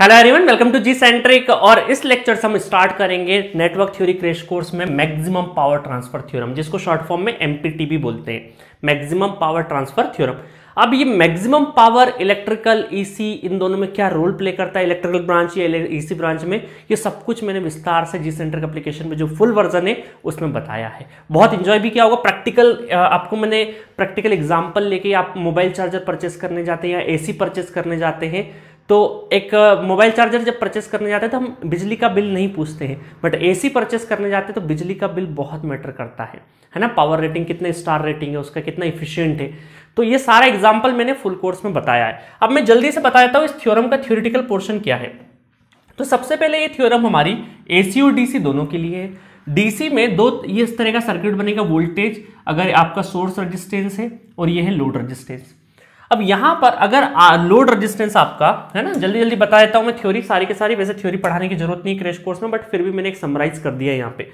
Hello everyone welcome to G centric और इस lecture से हम स्टार्ट करेंगे नेटवर्क थ्योरी क्रेश कोर्स में मैक्सिमम पावर ट्रांसफर थ्योरम जिसको शॉर्ट फॉर्म में भी बोलते हैं मैक्सिमम पावर ट्रांसफर थ्योरम अब ये मैक्सिमम पावर इलेक्ट्रिकल ईसी इन दोनों में क्या रोल प्ले करता है इलेक्ट्रिकल ब्रांच या ईसी ब्रांच e में ये सब कुछ मैंने विस्तार से जी सेंटर एप्लीकेशन में जो फुल वर्जन है उसमें बताया है बहुत इंजॉय भी किया होगा प्रैक्टिकल आपको मैंने प्रैक्टिकल एग्जाम्पल लेके आप मोबाइल चार्जर परचेस करने जाते हैं या ए परचेस करने जाते हैं तो एक मोबाइल चार्जर जब परचेस करने जाते हैं तो हम बिजली का बिल नहीं पूछते हैं बट एसी परचेस करने जाते हैं तो बिजली का बिल बहुत मैटर करता है है ना पावर रेटिंग कितने स्टार रेटिंग है उसका कितना इफिशियंट है तो ये सारा एग्जाम्पल मैंने फुल कोर्स में बताया है अब मैं जल्दी से बता देता हूँ इस थ्योरम का थ्योरिटिकल पोर्शन क्या है तो सबसे पहले ये थ्योरम हमारी सी और सी दोनों के लिए है डीसी में दो ये इस तरह का सर्किट बनेगा वोल्टेज अगर आपका सोर्स रजिस्टेंस है और ये है लोड रजिस्टेंस अब यहां पर अगर लोड रेजिस्टेंस आपका है ना जल्दी जल्दी बता देता हूं मैं थ्योरी सारी के सारी वैसे थ्योरी पढ़ाने की जरूरत नहीं क्रेश कोर्स में बट फिर भी मैंने एक समराइज कर दिया यहाँ पे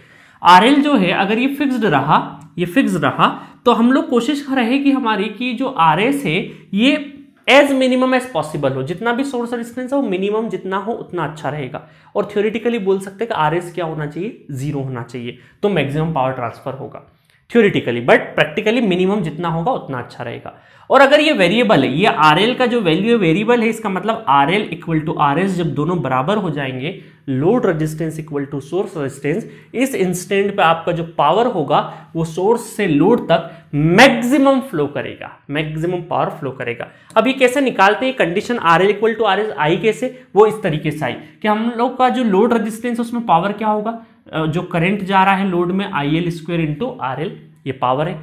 आर जो है अगर ये फिक्स्ड रहा ये फिक्स रहा तो हम लोग कोशिश रहेगी हमारी कि जो आर है ये एज मिनिमम एज पॉसिबल हो जितना भी सोर्स डिस्टेंस है वो मिनिमम जितना हो उतना अच्छा रहेगा और थ्योरिटिकली बोल सकते हैं कि आर क्या होना चाहिए जीरो होना चाहिए तो मैक्सिमम पावर ट्रांसफर होगा थ्योरिटिकली बट प्रैक्टिकली मिनिमम जितना होगा उतना अच्छा रहेगा और अगर ये वेरिएबल है ये आर का जो वैल्यू है वेरिएबल है इसका मतलब R L equal to R S जब दोनों बराबर हो जाएंगे load resistance equal to source resistance इस इंस्टेंट पे आपका जो पावर होगा वो सोर्स से लोड तक मैक्सिमम फ्लो करेगा मैक्सिमम पावर फ्लो करेगा अब ये कैसे निकालते हैं condition R L equal to R S I कैसे वो इस तरीके से आई कि हम लोग का जो लोड रजिस्टेंस है उसमें पावर क्या होगा जो करंट जा रहा है लोड में I L square into R L ये पावर है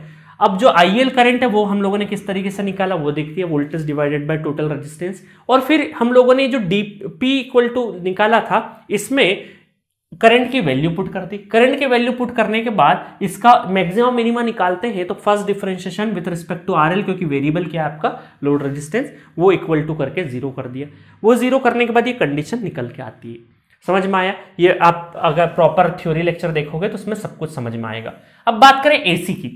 अब जो आई एल करेंट है वो हम लोगों ने किस तरीके से निकाला वो देखती है voltage divided by total resistance और फिर हम लोगों ने जो डी पी इक्वल टू निकाला था इसमें करंट की वैल्यू पुट कर दी करंट की वैल्यू पुट करने के बाद इसका मैक्सिमम मिनिमम निकालते हैं तो first differentiation with respect to R L क्योंकि वेरिएबल क्या है आपका लोड रेजिस्टेंस वो इक्वल टू करके जीरो कर दिया वो जीरो करने के बाद ये कंडीशन निकल के आती है समझ में आया ये आप अगर प्रॉपर थ्योरी लेक्चर देखोगे तो उसमें सब कुछ समझ में आएगा अब बात करें एसी की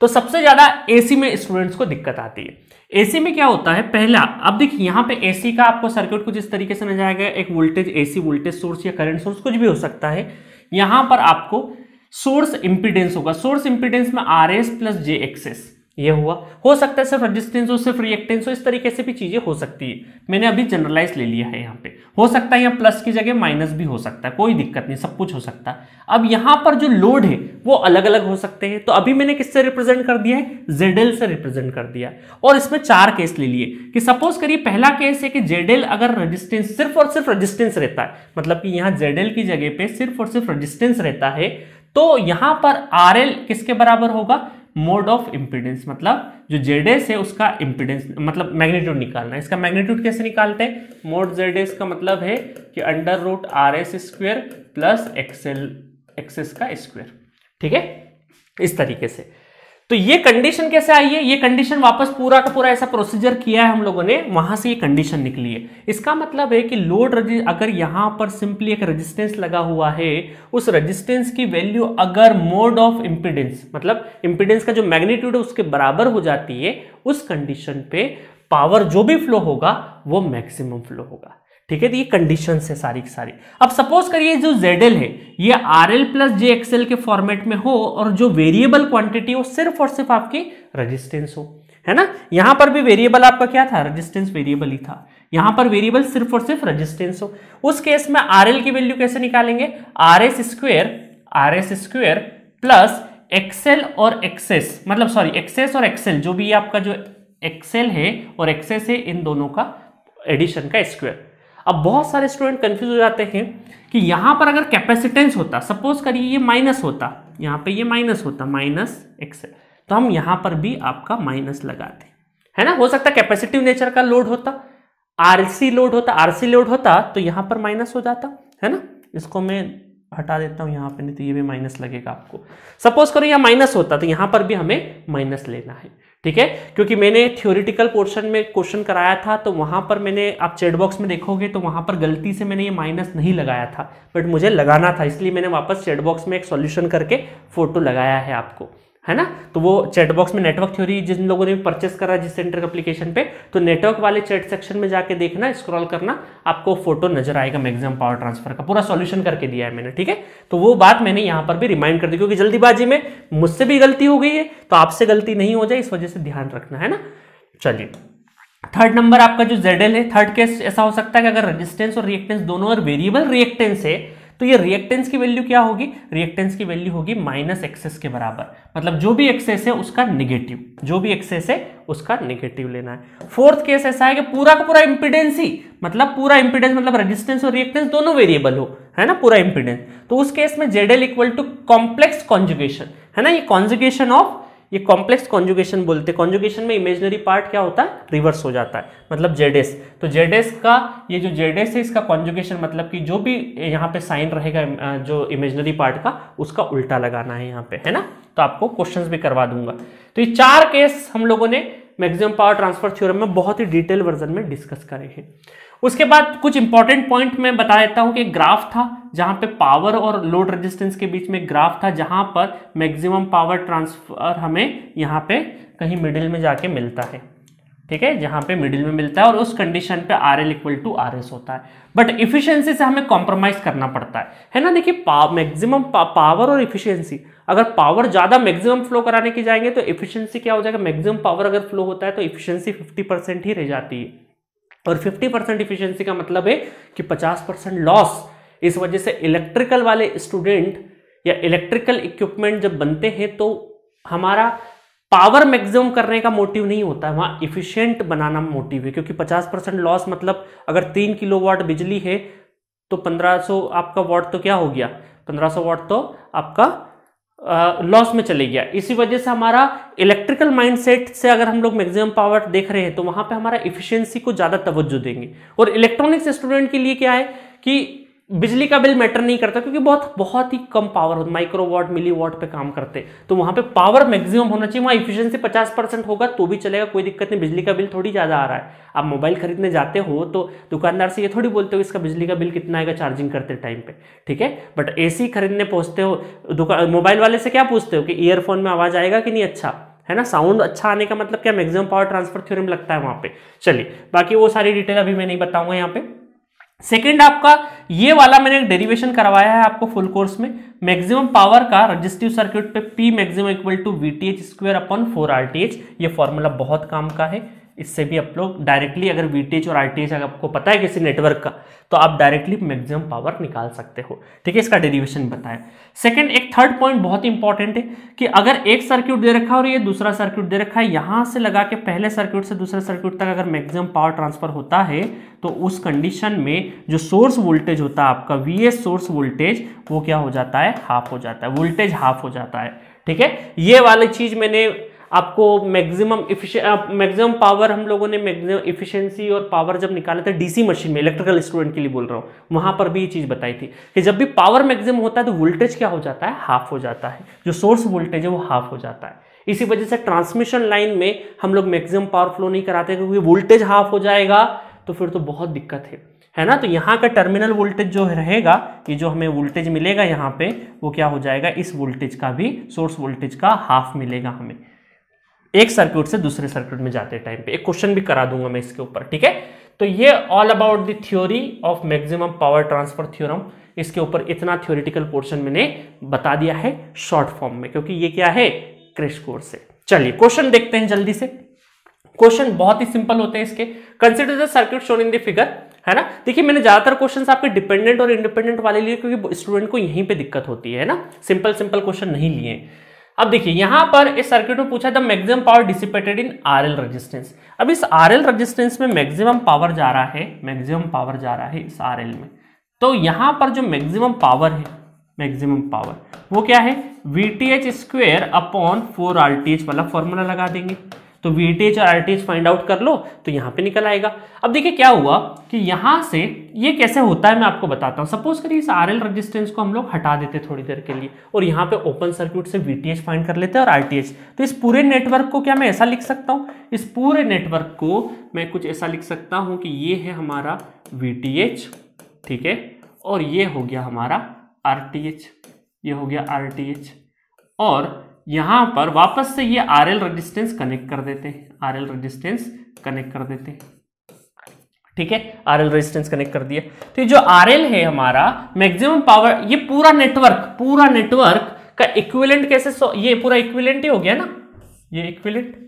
तो सबसे ज्यादा एसी में स्टूडेंट्स को दिक्कत आती है एसी में क्या होता है पहला अब देखिए यहां पे एसी का आपको सर्किट कुछ इस तरीके से नजर आएगा एक वोल्टेज एसी वोल्टेज सोर्स या करंट सोर्स कुछ भी हो सकता है यहां पर आपको सोर्स इंपीडेंस होगा सोर्स इंपीडेंस में R S plus J X S ये हुआ हो सकता है सिर्फ रजिस्टेंस हो सिर्फ रिएक्टेंस हो इस तरीके से भी चीज़ें हो सकती है मैंने अभी जनरलाइज ले लिया है यहाँ पे हो सकता है यहाँ प्लस की जगह माइनस भी हो सकता है कोई दिक्कत नहीं सब कुछ हो सकता है अब यहाँ पर जो लोड है वो अलग अलग हो सकते हैं तो अभी मैंने किससे रिप्रेजेंट कर दिया है जेडेल से रिप्रेजेंट कर दिया और इसमें चार केस ले लिए कि सपोज करिए पहला केस है कि जेडेल अगर रजिस्टेंस सिर्फ और सिर्फ रजिस्टेंस रहता है मतलब कि यहाँ जेडेल की जगह पे सिर्फ और सिर्फ रजिस्टेंस रहता है तो यहां पर आर एल किसके बराबर होगा मोड ऑफ इम्पिडेंस मतलब जो जेड एस है उसका इम्पिडेंस मतलब मैग्नीट्यूड निकालना है इसका मैग्नीट्यूड कैसे निकालते हैं मोड जेड एस का मतलब है कि under root R S square plus X L X S का स्क्वेयर ठीक है इस तरीके से तो ये कंडीशन कैसे आई है ये कंडीशन वापस पूरा का पूरा ऐसा प्रोसीजर किया है हम लोगों ने वहां से ये कंडीशन निकली है इसका मतलब है कि लोड अगर यहां पर सिंपली एक रेजिस्टेंस लगा हुआ है उस रेजिस्टेंस की वैल्यू अगर मोड ऑफ इंपिडेंस मतलब इंपिडेंस का जो मैग्नीट्यूड है उसके बराबर हो जाती है उस कंडीशन पे पावर जो भी फ्लो होगा वो मैक्सिमम फ्लो होगा ठीक है तो ये कंडीशन है सारी की सारी अब सपोज करिए जो जेड है ये R L plus J X L के फॉर्मेट में हो और जो वेरिएबल क्वांटिटी हो सिर्फ और सिर्फ आपकी रजिस्टेंस हो है ना यहां पर भी वेरिएबल आपका क्या था रजिस्टेंस वेरिएबल ही था यहां पर वेरिएबल सिर्फ और सिर्फ रजिस्टेंस हो उस केस में आर एल की वैल्यू कैसे निकालेंगे R S square R S square plus X L और एक्सेस मतलब सॉरी एक्सेस और एक्सेल जो भी आपका जो एक्सेल है और एक्सेस है इन दोनों का एडिशन का स्क्वेयर अब बहुत सारे स्टूडेंट कन्फ्यूज हो जाते हैं कि यहाँ पर अगर कैपेसिटेंस होता सपोज करिए ये माइनस होता यहाँ पे ये माइनस होता माइनस एक्स तो हम यहाँ पर भी आपका माइनस लगाते है ना हो सकता कैपेसिटिव नेचर का लोड होता आर लोड होता आर लोड होता तो यहाँ पर माइनस हो जाता है ना इसको मैं हटा देता हूँ यहाँ पे नहीं तो ये भी माइनस लगेगा आपको सपोज करो यहाँ माइनस होता तो यहाँ पर भी हमें माइनस लेना है ठीक है क्योंकि मैंने थ्योरिटिकल पोर्शन में क्वेश्चन कराया था तो वहां पर मैंने आप चेटबॉक्स में देखोगे तो वहां पर गलती से मैंने ये माइनस नहीं लगाया था बट मुझे लगाना था इसलिए मैंने वापस चेटबॉक्स में एक सॉल्यूशन करके फोटो लगाया है आपको है ना तो वो चैट बॉक्स में नेटवर्क थ्योरी जिन लोगों ने परचेस करा जिस सेंटर एप्लीकेशन पे तो नेटवर्क वाले चैट सेक्शन में जाके देखना स्क्रॉल करना आपको फोटो नजर आएगा मैक्सिमम पावर ट्रांसफर का पूरा सॉल्यूशन करके दिया है मैंने ठीक है तो वो बात मैंने यहां पर भी रिमाइंड कर दी क्योंकि जल्दीबाजी में मुझसे भी गलती हो गई है तो आपसे गलती नहीं हो जाए इस वजह से ध्यान रखना है ना चलिए थर्ड नंबर आपका जो जेडल है थर्ड केस ऐसा हो सकता है कि अगर रजिस्टेंस और रिएक्टेंस दोनों और वेरिएबल रिएक्टेंस है तो ये रिएक्टेंस की वैल्यू क्या होगी रिएक्टेंस की वैल्यू होगी माइनस एक्सेस के बराबर मतलब जो भी एक्सेस है उसका निगेटिव जो भी एक्सेस है उसका निगेटिव लेना है फोर्थ केस ऐसा है कि पूरा का पूरा इंपिडेंस ही मतलब पूरा इंपीडेंस मतलब रजिस्टेंस और रिएक्टेंस दोनों वेरिएबल हो है ना पूरा इंपीडेंस तो उस केस में ZL equal to complex conjugation है ना ये कॉन्जुगेशन ऑफ ये कॉम्प्लेक्स कॉन्जुगेशन बोलते हैं कॉन्जुगेशन में इमेजनरी पार्ट क्या होता है रिवर्स हो जाता है मतलब जेडेस तो जेडेस का ये जो जेडेस है इसका कॉन्जुगेशन मतलब कि जो भी यहाँ पे साइन रहेगा जो इमेजनरी पार्ट का उसका उल्टा लगाना है यहाँ पे है ना तो आपको क्वेश्चन भी करवा दूंगा तो ये चार केस हम लोगों ने मैक्सिमम पावर ट्रांसफर थ्योरम में बहुत ही डिटेल वर्जन में डिस्कस करे हैं उसके बाद कुछ इंपॉर्टेंट पॉइंट मैं बता देता हूं कि ग्राफ था जहां पे पावर और लोड रेजिस्टेंस के बीच में ग्राफ था जहां पर मैक्सिमम पावर ट्रांसफर हमें यहां पे कहीं मिडिल में जाके मिलता है ठीक है जहां पे मिडिल में मिलता है और उस कंडीशन पे R L equal to R S होता है बट इफिशियंसी से हमें कॉम्प्रोमाइज करना पड़ता है है ना देखिए पा, मैक्सिमम पा, पावर और इफिशियंसी अगर पावर ज़्यादा मैक्सिमम फ्लो कराने की जाएंगे तो इफिशियंसी क्या हो जाएगा मैक्सिमम पावर अगर फ्लो होता है तो इफिशियंसी 50 परसेंट ही रह जाती है और 50 परसेंट इफिशियंसी का मतलब है कि 50 परसेंट लॉस इस वजह से इलेक्ट्रिकल वाले स्टूडेंट या इलेक्ट्रिकल इक्विपमेंट जब बनते हैं तो हमारा पावर मैक्सिमम करने का मोटिव नहीं होता है वहाँ इफिशियंट बनाना मोटिव है क्योंकि 50 परसेंट लॉस मतलब अगर तीन किलो वाट बिजली है तो 1500 आपका वाट तो क्या हो गया 1500 वाट तो आपका लॉस में चले गया इसी वजह से हमारा इलेक्ट्रिकल माइंडसेट से अगर हम लोग मैक्सिमम पावर देख रहे हैं तो वहां पे हमारा इफिशियंसी को ज़्यादा तवज्जो देंगे और इलेक्ट्रॉनिक्स स्टूडेंट के लिए क्या है कि बिजली का बिल मैटर नहीं करता क्योंकि बहुत बहुत ही कम पावर होता माइक्रोवाट मिली वाट पे काम करते तो वहां पे पावर मैक्सिमम होना चाहिए वहां इफिशियंसी 50 परसेंट होगा तो भी चलेगा कोई दिक्कत नहीं बिजली का बिल थोड़ी ज़्यादा आ रहा है आप मोबाइल खरीदने जाते हो तो दुकानदार से ये थोड़ी बोलते हो इसका बिजली का बिल कितना आएगा चार्जिंग करते टाइम पे ठीक है बट ए खरीदने पहुँचते हो मोबाइल वाले से क्या पूछते हो कि ईयरफोन में आवाज़ आएगा कि नहीं अच्छा है ना साउंड अच्छा आने का मतलब क्या मैक्सिमम पावर ट्रांसफर थ्योरम लगता है वहाँ पे चलिए बाकी वो सारी डिटेल अभी मैं नहीं बताऊंगा यहाँ पे सेकेंड आपका ये वाला मैंने एक डेरिवेशन करवाया है आपको फुल कोर्स में मैक्सिमम पावर का रजिस्टिव सर्किट पे P maximum equal to V T H square upon four R T H ये फॉर्मूला बहुत काम का है इससे भी आप लोग डायरेक्टली अगर वी और आर अगर आपको पता है किसी नेटवर्क का तो आप डायरेक्टली मैक्सिमम पावर निकाल सकते हो ठीक है इसका डेरिवेशन बताएं सेकेंड एक थर्ड पॉइंट बहुत इंपॉर्टेंट है कि अगर एक सर्किट दे रखा है और ये दूसरा सर्किट दे रखा है यहाँ से लगा के पहले सर्किट से दूसरे सर्किट तक अगर मैक्सिमम पावर ट्रांसफर होता है तो उस कंडीशन में जो सोर्स वोल्टेज होता है आपका वी सोर्स वोल्टेज वो क्या हो जाता है हाफ हो जाता है वोल्टेज हाफ हो जाता है ठीक है ये वाली चीज मैंने आपको मैक्सिमम मैक्सिमम पावर हम लोगों ने मैक्सिमम इफिशियंसी और पावर जब निकाले थे डीसी मशीन में इलेक्ट्रिकल स्टूडेंट के लिए बोल रहा हूँ वहाँ पर भी ये चीज़ बताई थी कि जब भी पावर मैक्सिमम होता है तो वोल्टेज क्या हो जाता है हाफ हो जाता है जो सोर्स वोल्टेज है वो हाफ हो जाता है इसी वजह से ट्रांसमिशन लाइन में हम लोग मैक्सिमम पावर फ्लो नहीं कराते क्योंकि वोल्टेज हाफ हो जाएगा तो फिर तो बहुत दिक्कत है है ना तो यहाँ का टर्मिनल वोल्टेज जो रहेगा ये जो हमें वोल्टेज मिलेगा यहाँ पे वो क्या हो जाएगा इस वोल्टेज का भी सोर्स वोल्टेज का हाफ मिलेगा हमें एक सर्किट से दूसरे सर्किट में जाते टाइम पे एक क्वेश्चन भी करा दूंगा मैं इसके ऊपर ठीक है तो ये all about the theory of maximum power transfer theorem इसके ऊपर इतना थ्योरिटिकल पोर्शन मैंने बता दिया है शॉर्ट फॉर्म में क्योंकि ये क्या है क्रैश कोर्स है चलिए क्वेश्चन देखते हैं जल्दी से क्वेश्चन बहुत ही सिंपल होते हैं इसके consider the circuit shown in the figure है ना देखिए मैंने ज्यादातर क्वेश्चन आपके डिपेंडेंट और इंडिपेंडेंट वाले लिए क्योंकि स्टूडेंट को यहीं पे दिक्कत होती है ना सिंपल सिंपल क्वेश्चन नहीं लिए अब देखिए यहां पर इस सर्किट में पूछा the maximum power dissipated in R L resistance अब इस आर एल रजिस्टेंस में मैक्सिमम पावर जा रहा है मैक्सिमम पावर जा रहा है इस आर एल में तो यहां पर जो मैक्सिमम पावर है मैक्सिमम पावर वो क्या है V T H square upon four R T H वाला फॉर्मूला लगा देंगे तो वीटेज और आरटीएच फाइंड आउट कर लो तो यहाँ पे निकल आएगा अब देखिए क्या हुआ कि यहाँ से ये कैसे होता है मैं आपको बताता हूँ सपोज करिए इस आर रेजिस्टेंस को हम लोग हटा देते थोड़ी देर के लिए और यहाँ पे ओपन सर्किट से वीटीएच फाइंड कर लेते हैं और आरटीएच तो इस पूरे नेटवर्क को क्या मैं ऐसा लिख सकता हूँ इस पूरे नेटवर्क को मैं कुछ ऐसा लिख सकता हूँ कि ये है हमारा वीटीएच ठीक है और ये हो गया हमारा आरटीएच ये हो गया आरटीएच और यहां पर वापस से ये आर एल रजिस्टेंस कनेक्ट कर देते हैं आर एल रजिस्टेंस कनेक्ट कर देते हैं ठीक है आर एल रजिस्टेंस कनेक्ट कर दिया तो जो आर एल है हमारा मैक्सिमम पावर ये पूरा नेटवर्क पूरा नेटवर्क का इक्विवेलेंट कैसे सो, ये पूरा इक्विवेलेंट ही हो गया ना ये इक्विवेलेंट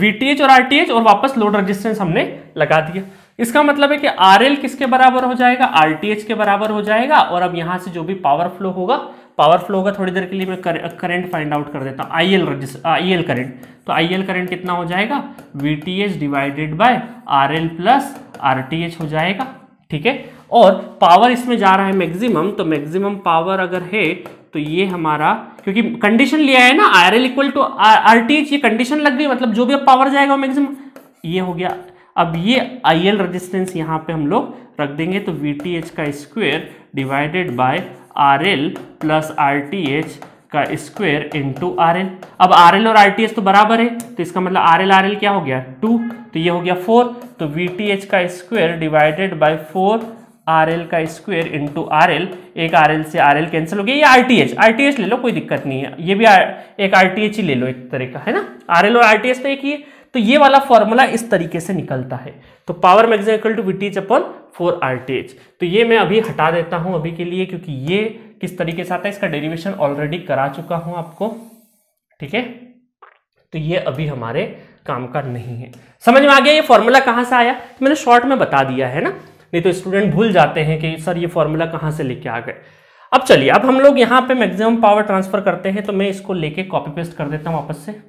वीटीएच और आरटीएच और वापस लोड रजिस्टेंस हमने लगा दिया इसका मतलब है कि आर एल किसके बराबर हो जाएगा आरटीएच के बराबर हो जाएगा और अब यहां से जो भी पावर फ्लो होगा पावर फ्लो का थोड़ी देर के लिए मैं करंट फाइंड आउट कर देता हूँ I L I L current तो आई एल करेंट कितना हो जाएगा V T H divided by R L plus R T H हो जाएगा ठीक है और पावर इसमें जा रहा है मैक्सिमम तो मैक्सिमम पावर अगर है तो ये हमारा क्योंकि कंडीशन लिया है ना R L equal to R T H ये कंडीशन लग गई मतलब जो भी अब पावर जाएगा वो मैक्सिमम ये हो गया अब ये आई एल रजिस्टेंस यहाँ पे हम लोग रख देंगे तो वी टी एच का square divided by R L plus R T H का स्क्वायर इंटू आर एल अब आर एल और आर टी एच तो बराबर है तो इसका मतलब आर एल आर एल क्या हो गया टू तो ये हो गया फोर तो वी टी एच का square divided by four R L का स्क्वायर इंटू आर एल एक आर एल से आर एल कैंसिल हो गया ये R T H R T H ले लो कोई दिक्कत नहीं है ये भी आर, एक आर टी एच ही ले लो एक तरह का है ना आर एल और आर टी एच तो एक ही है तो ये वाला फॉर्मूला इस तरीके से निकलता है तो power magazine equal to V upon four R T H तो ये मैं अभी हटा देता हूं अभी के लिए क्योंकि ये किस तरीके से आता है इसका डेरिवेशन ऑलरेडी करा चुका हूं आपको ठीक है तो ये अभी हमारे काम का नहीं है समझ में आ गया ये फॉर्मूला कहां से आया तो मैंने शॉर्ट में बता दिया है ना नहीं तो स्टूडेंट भूल जाते हैं कि सर ये फॉर्मूला कहां से लेके आ गए अब चलिए अब हम लोग यहां पे मैक्सिमम पावर ट्रांसफर करते हैं तो मैं इसको लेके कॉपी पेस्ट कर देता हूँ वापस से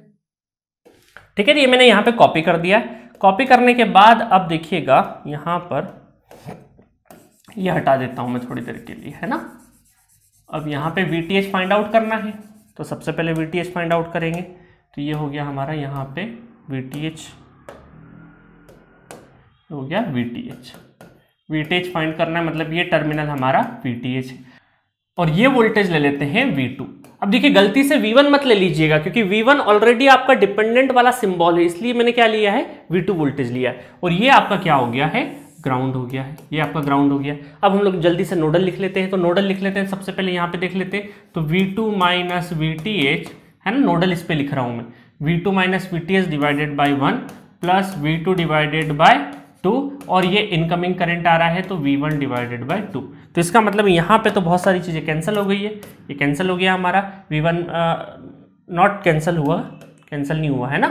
ठीक है ये मैंने यहां पे कॉपी कर दिया है कॉपी करने के बाद अब देखिएगा यहाँ पर ये यह हटा देता हूँ मैं थोड़ी देर के लिए है ना अब यहाँ पे V T H find out करना है तो सबसे पहले V T H find out करेंगे तो ये हो गया हमारा यहाँ पे वी टी एच हो गया V T H V T H find करना है मतलब ये टर्मिनल हमारा वी टी एच और ये वोल्टेज ले लेते हैं वी टू अब देखिए गलती से V1 मत ले लीजिएगा क्योंकि V1 ऑलरेडी आपका डिपेंडेंट वाला सिंबल है इसलिए मैंने क्या लिया है V2 वोल्टेज लिया है और ये आपका क्या हो गया है ग्राउंड हो गया है ये आपका ग्राउंड हो गया अब हम लोग जल्दी से नोडल लिख लेते हैं तो नोडल लिख लेते हैं सबसे पहले यहाँ पे देख लेते हैं तो V two minus V T H है ना नोडल इस पर लिख रहा हूँ मैं V two minus V T H divided by one plus V two divided by two और ये इनकमिंग करंट आ रहा है तो V one divided by two तो इसका मतलब यहाँ पे तो बहुत सारी चीज़ें कैंसिल हो गई है ये कैंसिल हो गया हमारा वी वन नॉट कैंसिल हुआ कैंसिल नहीं हुआ है ना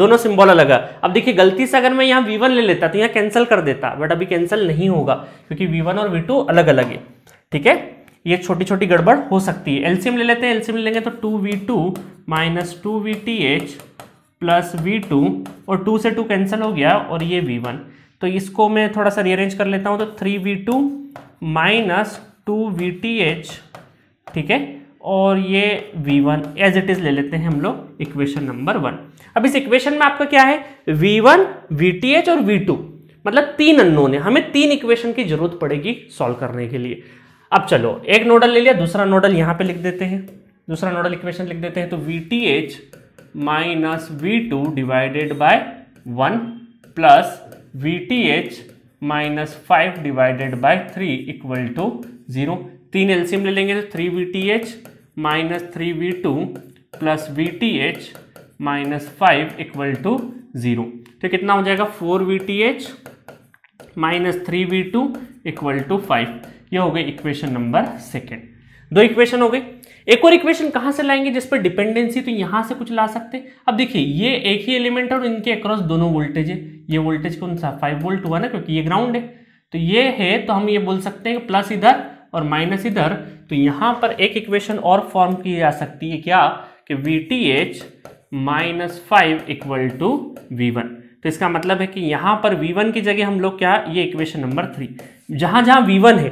दोनों सिंबल अलग है अब देखिए गलती से अगर मैं यहाँ वी वन ले लेता तो यहाँ कैंसिल कर देता बट अभी कैंसिल नहीं होगा क्योंकि वी वन और वी टू अलग अलग है ठीक है ये छोटी छोटी गड़बड़ हो सकती है एलसीएम ले लेते हैं एलसीएम ले लेंगे तो two V two minus two V T H plus V two और टू से टू कैंसिल हो गया और ये वी वन तो इसको मैं थोड़ा सा रीअरेंज कर लेता हूँ तो three V two minus two V T H ठीक है और ये V one as it is ले लेते हैं हम लोग इक्वेशन नंबर वन अब इस इक्वेशन में आपका क्या है वी वन और वी टू मतलब तीन अननोन है हमें तीन इक्वेशन की जरूरत पड़ेगी सॉल्व करने के लिए अब चलो एक नोडल ले लिया दूसरा नोडल यहाँ पे लिख देते हैं दूसरा नोडल इक्वेशन लिख देते हैं तो V T H minus V two divided by one plus V T H minus five divided by three equal to zero तीन एल्सियम ले लेंगे तो three V T H minus three V two plus V T H minus five equal to zero तो कितना हो जाएगा four V T H minus three V two equal to five ये हो गई इक्वेशन नंबर सेकेंड दो equation हो गई एक और इक्वेशन कहां से लाएंगे जिस पर डिपेंडेंसी तो यहां से कुछ ला सकते हैं अब देखिए ये एक ही एलिमेंट है और इनके अक्रॉस दोनों वोल्टेज है ये वोल्टेज कौन सा फाइव वोल्ट हुआ ना क्योंकि ये ग्राउंड है तो ये है तो हम ये बोल सकते हैं प्लस इधर और माइनस इधर तो यहां पर एक इक्वेशन और फॉर्म की जा सकती है क्या कि V T H minus five equal to V one तो इसका मतलब है कि यहां पर वी वन की जगह हम लोग क्या ये इक्वेशन नंबर थ्री जहां जहां वी वन है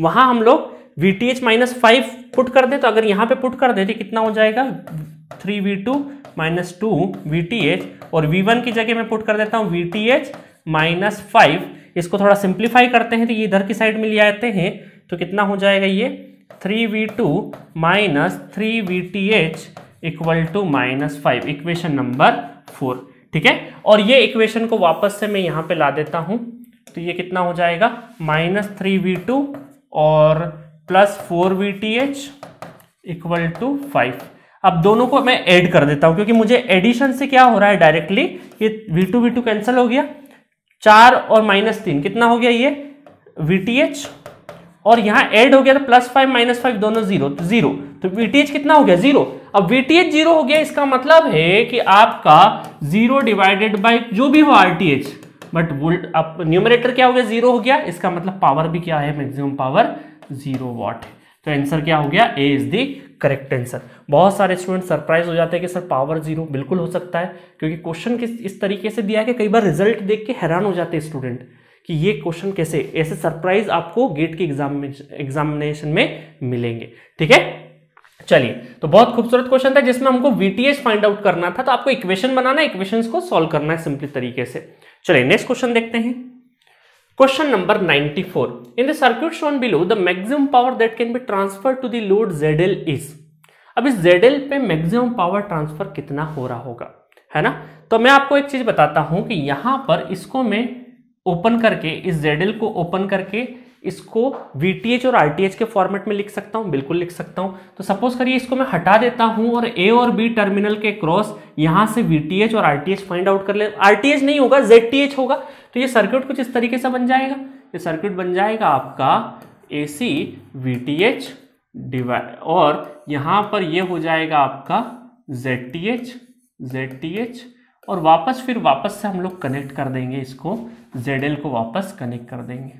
वहां हम लोग V T H minus five put कर दे तो अगर यहाँ पे पुट कर दे तो कितना हो जाएगा three V two minus two V T H और वी वन की जगह मैं पुट कर देता हूँ V T H minus five इसको थोड़ा सिंप्लीफाई करते हैं तो ये इधर की साइड में ले आते हैं तो कितना हो जाएगा ये three V two minus three V T H equal to minus five equation number four ठीक है और ये इक्वेशन को वापस से मैं यहाँ पे ला देता हूँ तो ये कितना हो जाएगा माइनस थ्री वी टू और plus four V T H equal to five अब दोनों को मैं ऐड कर देता हूं क्योंकि मुझे एडिशन से क्या हो रहा है डायरेक्टली ये V two V two cancel हो गया चार और माइनस तीन कितना हो गया ये वी टी एच और यहाँ ऐड हो गया तो प्लस फाइव माइनस फाइव दोनों जीरो तो जीरो तो वी टी एच कितना हो गया जीरो अब वी टी एच जीरो हो गया इसका मतलब है कि आपका जीरो डिवाइडेड बाई जो भी हो R T H but volt अब न्यूमरेटर क्या हो गया जीरो हो गया इसका मतलब पावर भी क्या है मैक्सिमम पावर जीरो वाट है तो आंसर क्या हो गया A is the correct answer बहुत सारे स्टूडेंट सरप्राइज हो जाते हैं कि सर पावर जीरो बिल्कुल हो सकता है क्योंकि क्वेश्चन किस इस तरीके से दिया है कि कई बार रिजल्ट देख के हैरान हो जाते हैं स्टूडेंट कि ये क्वेश्चन कैसे ऐसे सरप्राइज आपको गेट के एग्जाम एग्जामिनेशन में मिलेंगे ठीक है चलिए तो बहुत खूबसूरत क्वेश्चन था जिसमें हमको वीटीएस फाइंड आउट करना था तो आपको इक्वेशन बनाना इक्वेशन को सोल्व करना है सिंपली तरीके से चलिए नेक्स्ट क्वेश्चन देखते हैं Question number 94. In the circuit shown below, the maximum power that can be transferred to the load ZL is. अब इस ZL पे मैक्सिमम पावर ट्रांसफर कितना हो रहा होगा है ना तो मैं आपको एक चीज बताता हूं कि यहां पर इसको मैं ओपन करके इस ZL को ओपन करके इसको वी और आर के फॉर्मेट में लिख सकता हूँ बिल्कुल लिख सकता हूँ तो सपोज करिए इसको मैं हटा देता हूँ और ए और बी टर्मिनल के क्रॉस यहाँ से वी और आर फाइंड आउट कर ले आर नहीं होगा जेड होगा तो ये सर्किट कुछ इस तरीके से बन जाएगा ये सर्किट बन जाएगा आपका A C V T H और यहाँ पर ये हो जाएगा आपका Z T H Z T H और वापस फिर वापस से हम लोग कनेक्ट कर देंगे इसको जेड एल को वापस कनेक्ट कर देंगे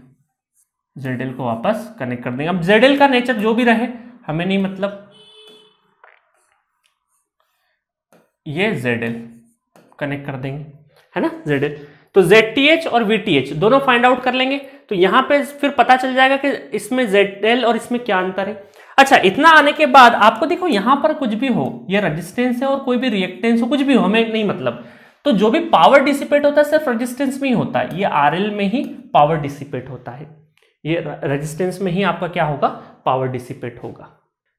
जेड को वापस कनेक्ट कर देंगे अब जेड का नेचर जो भी रहे हमें नहीं मतलब ये जेड कनेक्ट कर देंगे है ना जेड तो एच और एच दोनों फाइंड आउट कर लेंगे तो यहां पे फिर पता चल जाएगा कि इसमें एल और इसमें क्या अंतर है अच्छा इतना आने के बाद आपको देखो यहां पर कुछ भी हो ये रेजिस्टेंस है और कोई भी रिएक्टेंस हो कुछ भी हो हमें नहीं मतलब तो जो भी पावर डिसिपेट होता है सिर्फ रेजिस्टेंस में ही होता है ये आरएल में ही पावर डिसिपेट होता है ये रेजिस्टेंस में ही आपका क्या होगा पावर डिसिपेट होगा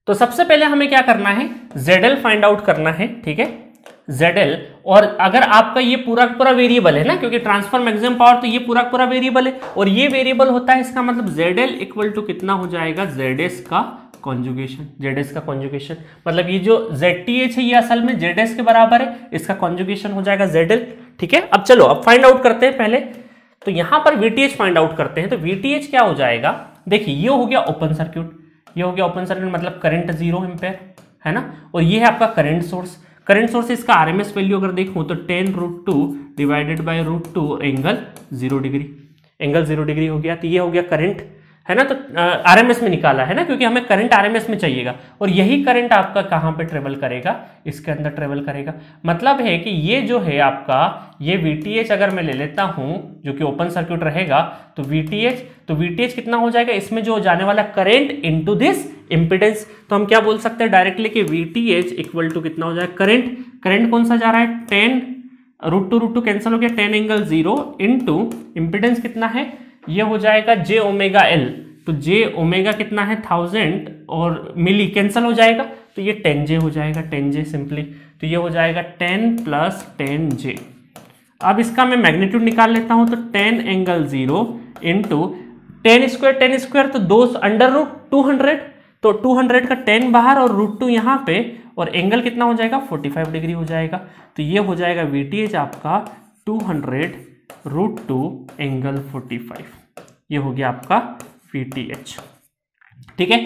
तो सबसे पहले हमें क्या करना है ZL फाइंड आउट करना है ठीक है ZL और अगर आपका ये पूरा पूरा वेरिएबल है ना क्योंकि ट्रांसफर मैक्सिमम पावर तो ये पूरा पूरा वेरिएबल है और ये वेरिएबल होता है इसका मतलब ZL इक्वल टू कितना हो जाएगा ZS का कॉन्जुगेशन जेड का कॉन्जुगेशन मतलब ये जो जेड है ये असल में जेड के बराबर है इसका कॉन्जुगेशन हो जाएगा जेड ठीक है अब चलो अब फाइंड आउट करते हैं पहले तो यहां पर वीटीएच फाइंड आउट करते हैं तो वीटीएच क्या हो जाएगा देखिए ये हो गया ओपन सर्क्यूट ये हो गया ओपन सर्क्यूट मतलब करंट जीरो एम्पेयर है ना और ये है आपका करंट सोर्स करंट सोर्स इसका आरएमएस वैल्यू अगर देखूं तो ten root two divided by root two angle zero degree angle zero degree हो गया तो ये हो गया करंट है ना तो आर में निकाला है ना क्योंकि हमें करंट आर में चाहिएगा और यही करंट आपका कहाँ पे ट्रेवल करेगा इसके अंदर ट्रेवल करेगा मतलब है कि ये जो है आपका ये वी अगर मैं ले लेता हूँ जो कि ओपन सर्किट रहेगा तो वी तो वी कितना हो जाएगा इसमें जो जाने वाला करेंट टू दिस इम्पिडेंस तो हम क्या बोल सकते हैं डायरेक्टली कि V T H equal to कितना हो जाएगा करेंट करेंट कौन सा जा रहा है ten root two root two cancel हो गया ten angle zero to impedance कितना है ये हो जाएगा जे ओमेगा एल तो जे ओमेगा कितना है थाउजेंड और मिली कैंसिल हो जाएगा तो ये टेन जे हो जाएगा टेन जे सिंपली तो ये हो जाएगा टेन प्लस टेन जे अब इसका मैं मैग्नीट्यूड निकाल लेता हूँ तो ten angle zero into ten square ten square तो दो अंडर रूट टू हंड्रेड तो टू हंड्रेड का टेन बाहर और रूट टू यहाँ पे और एंगल कितना हो जाएगा फोर्टी फाइव डिग्री हो जाएगा तो ये हो जाएगा वी आपका two hundred root two angle forty five ये हो गया आपका वी ठीक है